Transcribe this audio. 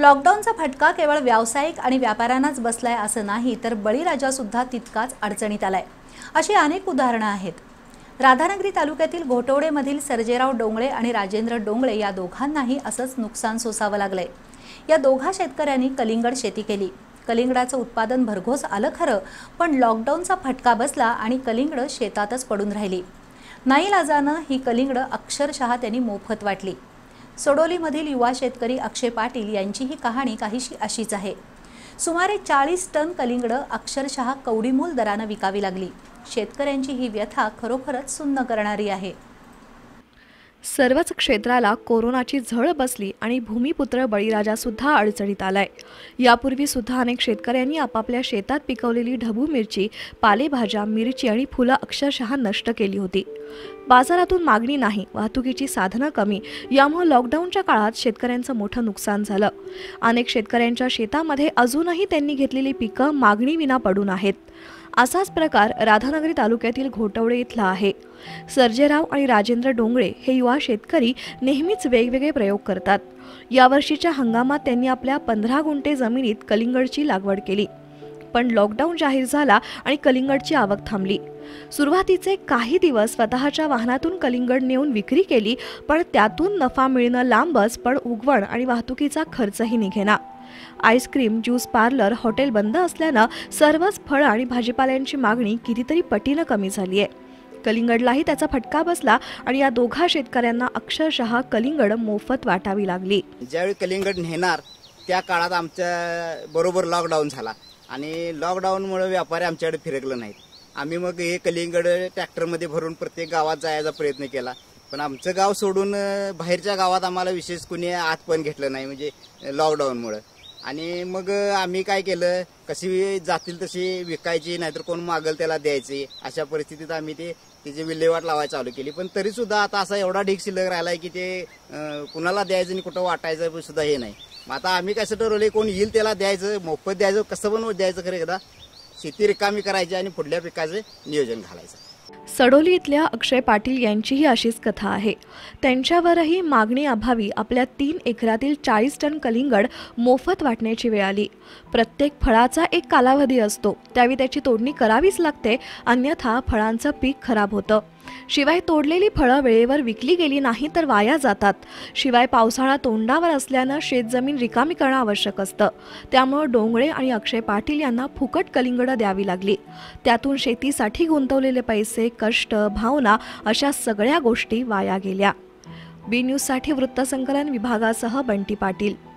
लॉकडाऊनचा फटका केवळ व्यावसायिक आणि व्यापाऱ्यांनाच बसलाय असं नाही तर बळीराजासुद्धा तितकाच अडचणीत आलाय अशी अनेक उदाहरणं आहेत राधानगरी तालुक्यातील घोटवडेमधील सर्जेराव डोंगळे आणि राजेंद्र डोंगळे या दोघांनाही असंच नुकसान सोसावं लागलंय या दोघा शेतकऱ्यांनी कलिंगड शेती केली कलिंगडाचं उत्पादन भरघोस आलं खरं पण लॉकडाऊनचा फटका बसला आणि कलिंगडं शेतातच पडून राहिली नाईलाजानं ही कलिंगडं अक्षरशः त्यांनी मोफत वाटली सोडोलीमधील युवा शेतकरी अक्षय पाटील यांची ही कहाणी काहीशी अशीच आहे सुमारे चाळीस टन कलिंगडं अक्षरशः कवडीमूल दरानं विकावी लागली शेतकऱ्यांची ही व्यथा खरोखरच सुन्न करणारी आहे सर्वच क्षेत्राला कोरोनाची झळ बसली आणि भूमिपुत्र बळीराजासुद्धा अडचणीत आलाय यापूर्वी सुद्धा अनेक शेतकऱ्यांनी आपापल्या शेतात पिकवलेली ढबू मिरची पालेभाज्या मिरची आणि फुलं अक्षरशः नष्ट केली होती बाजारातून मागणी नाही वाहतुकीची साधनं कमी यामुळे लॉकडाऊनच्या काळात शेतकऱ्यांचं मोठं नुकसान झालं अनेक शेतकऱ्यांच्या शेतामध्ये अजूनही त्यांनी घेतलेली पिकं मागणीविना पडून आहेत असाच प्रकार राधानगरी तालुक्यातील घोटवडे इथला आहे सर्जेराव आणि राजेंद्र डोंगळे हे युवा शेतकरी नेहमीच वेगवेगळे प्रयोग करतात यावर्षीच्या हंगामात त्यांनी आपल्या पंधरा गुंठे जमिनीत कलिंगडची लागवड केली पण लॉकडाऊन जाहीर झाला आणि कलिंगडची आवक थांबली सुरुवातीचे काही दिवस स्वतःच्या वाहनातून कलिंगड नेऊन विक्री केली पण त्यातून नफा मिळणं लांबच पण उगवण आणि वाहतुकीचा खर्चही निघेना आईस्क्रीम ज्यूस पार्लर हॉटेल बंद असल्यानं सर्वच फळं आणि भाजीपाल्यांची मागणी कितीतरी पटीनं कमी झाली आहे कलिंगडलाही त्याचा फटका बसला आणि या दोघा शेतकऱ्यांना अक्षरशः कलिंगड मोफत वाटावी लागली ज्यावेळी कलिंगड नेणार त्या काळात आमच्या बरोबर लॉकडाऊन झाला आणि लॉकडाऊनमुळे व्यापारी आमच्याकडे फिरकलं नाहीत आम्ही मग हे कलिंगड ट्रॅक्टरमध्ये भरून प्रत्येक गावात जायचा प्रयत्न केला पण आमचं गाव सोडून बाहेरच्या गावात आम्हाला विशेष कुणी आत पण घेतलं नाही म्हणजे लॉकडाऊनमुळं आणि मग आम्ही काय केलं कशी जातील तशी विकायची नाहीतर कोण मागल त्याला द्यायची अशा परिस्थितीत आम्ही ते तिची विल्हेवाट लावायला चालू केली पण तरी सुद्धा आता असा एवढा ढीक शिल्लक राहिला आहे की ते कुणाला द्यायचं आणि कुठं वाटायचं सुद्धा हे नाही मग आता आम्ही कसं ठरवले कोण येईल त्याला द्यायचं मोफत द्यायचं कसं पण द्यायचं खरं एकदा शेती रिकामी करायची आणि पुढल्या पिकाचे नियोजन घालायचं सडोली इथल्या अक्षय पाटील यांचीही अशीच कथा आहे त्यांच्यावरही मागणी अभावी आपल्या तीन एकरातील चाळीस टन कलिंगड मोफत वाटण्याची वेळ आली प्रत्येक फळाचा एक कालावधी असतो त्यावेळी त्याची तोडणी करावीच लागते अन्यथा फळांचं पीक खराब होतं शिवाय तोडलेली फळं वेळेवर विकली गेली नाही तर वाया जातात शिवाय पावसाळा तोंडावर असल्यानं शेतजमीन रिकामी करणं आवश्यक असतं त्यामुळं डोंगळे आणि अक्षय पाटील यांना फुकट कलिंगडं द्यावी लागली त्यातून शेतीसाठी गुंतवलेले पैसे कष्ट भावना अशा सगळ्या गोष्टी वाया गेल्या बी न्यूजसाठी वृत्तसंकलन विभागासह बंटी पाटील